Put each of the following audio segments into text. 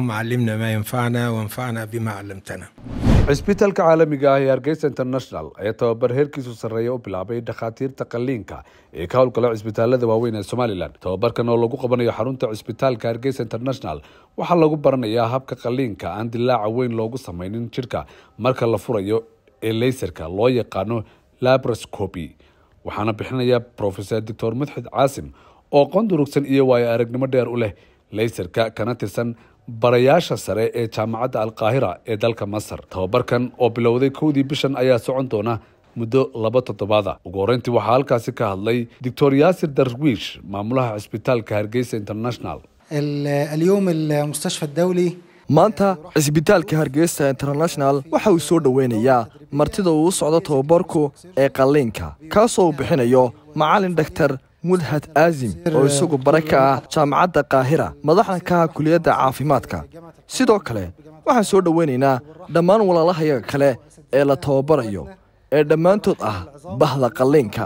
اللهم علمنا ما ينفعنا وانفعنا بما cisbitaalka caalamiga ah ee hargeysa international ayaa tababar heerkiisu sarreeya u bilaabay dhakhaatiirta qalliinka ee ka howlgala cisbitaalada waaweyn ee somalilan tababarkan oo lagu qabanayo xarunta cisbitaalka hargeysa international waxaa lagu baranayaa habka qalliinka aan dilaaca weyn loogu samaynin jidhka marka la furayo ee leyserka loo yaqaano labroscopy waxaana bixinaya profesor doctor mudxid caasim oo qoondurugsan iyo waayo aragnimo dheer u leh leysarka kana tirsan barayaasha sare ee jaamacadda alkaahira ee dalka masar tababarkan oo bilowday kowdii bishan ayaa socon doona muddo laba toddobaada ugu horreyntii waxaa halkaasi ka hadlay doctor yaasir darwiish maamulaha cisbitaalka hargeysa international maanta cisbitaalka hargeysa international waxa uu soo dhoweynayaa martida uu socdo tababarku ee qalliinka kaasoo uu bixinayo macalin dhaktar mudhad aasim oo isagu bara ka ah jaamacadda kaahira madaxda ka ah kuliyadda caafimaadka sidoo kale waxaan soo dhowaynaynaa dhammaan walaalahayaga kale ee la tababarayo ee dhammaantood ah bahda qalliinka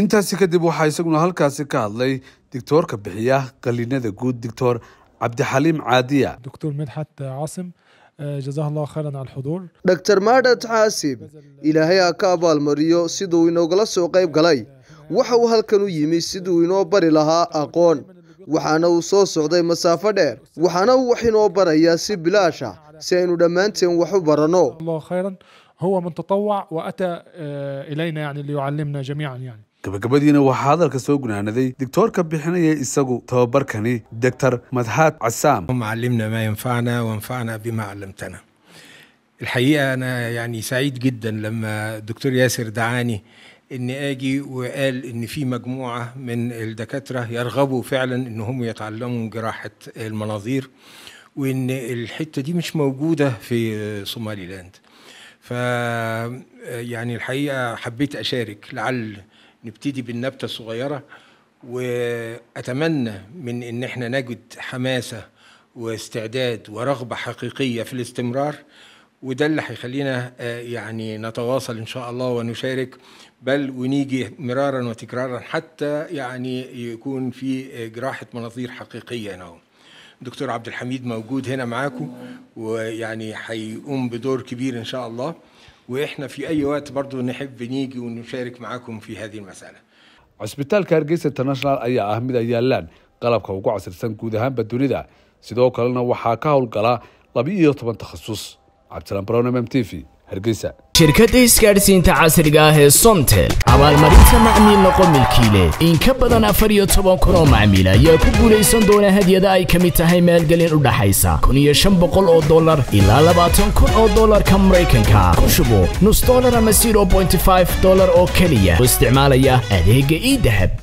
intaasi kadib waxaa isaguna halkaasi ka hadlay digtoorka bixiya qalliinada guud digtor عبد caadiya dr دكتور مدحت عاصم جزاه الله khayran al xuduur dhaktar ilaahay ha ka abaalmariyo siduu inoogala soo qayb galay waxa uu halkan u yimi siduu inoo bari lahaa aqoon waxaana uu soo socday masaafo dheer waxaana uu wax inoo barayaa si bilaash ah si aynu dhammaanteen wax u baranno هو من تطوع وأتى إلينا يعني ليعلمنا جميعا يعني gabagabadiina waxaa hadalka soo gunaanaday digtoorka bixinaya isagu tababarkani doctor مدحات عسام هم علمنا ما ينفعنا وانفعنا بما علمتنا الحقيقة أنا يعني سعيد جدا لما الدكتور ياسر دعاني إني آجي وقال إن في مجموعة من الدكاترة يرغبوا فعلا إن هم يتعلموا جراحة المناظير وإن الحتة دي مش موجودة في صومالي لاند ف يعني الحقيقة حبيت أشارك لعل نبتدي بالنبتة الصغيرة وأتمنى من إن إحنا نجد حماسة واستعداد ورغبة حقيقية في الاستمرار وده اللي هيخلينا آه، يعني نتواصل إن شاء الله ونشارك بل ونيجي مرارا وتكرارا حتى يعني يكون في آه، جراحة مناظير حقيقية هنا دكتور عبد الحميد موجود هنا معاكم ويعني هيقوم بدور كبير إن شاء الله واحنا في اي وقت برضو نحب نيجي ونشارك معاكم في هذه المساله cusbitaalka hargeysa international ayaa ah mid ay yaalaan qalabka ugu casirsan guud ahaanba dunida sidoo kalena waxaa ka howlgala laba iyo toban takhasus cabdilaan brown mm t v shirkadda isgaadhsiinta casriga ah ee somtel abaalmarinta macmiil noqo milkii leh in ka badan afar iyo toban kun oo macmiil ayaa ku guulaysan doona hadyada ay ka mid tahay maalgelin u dhaxaysa kun iyo shan boqol oo dollar ilaa labaatan kun oo dollarka maraykanka ku shubo nus dollar ama zero bointy five dollar oo keliya u isticmaalaya adeega ii dahab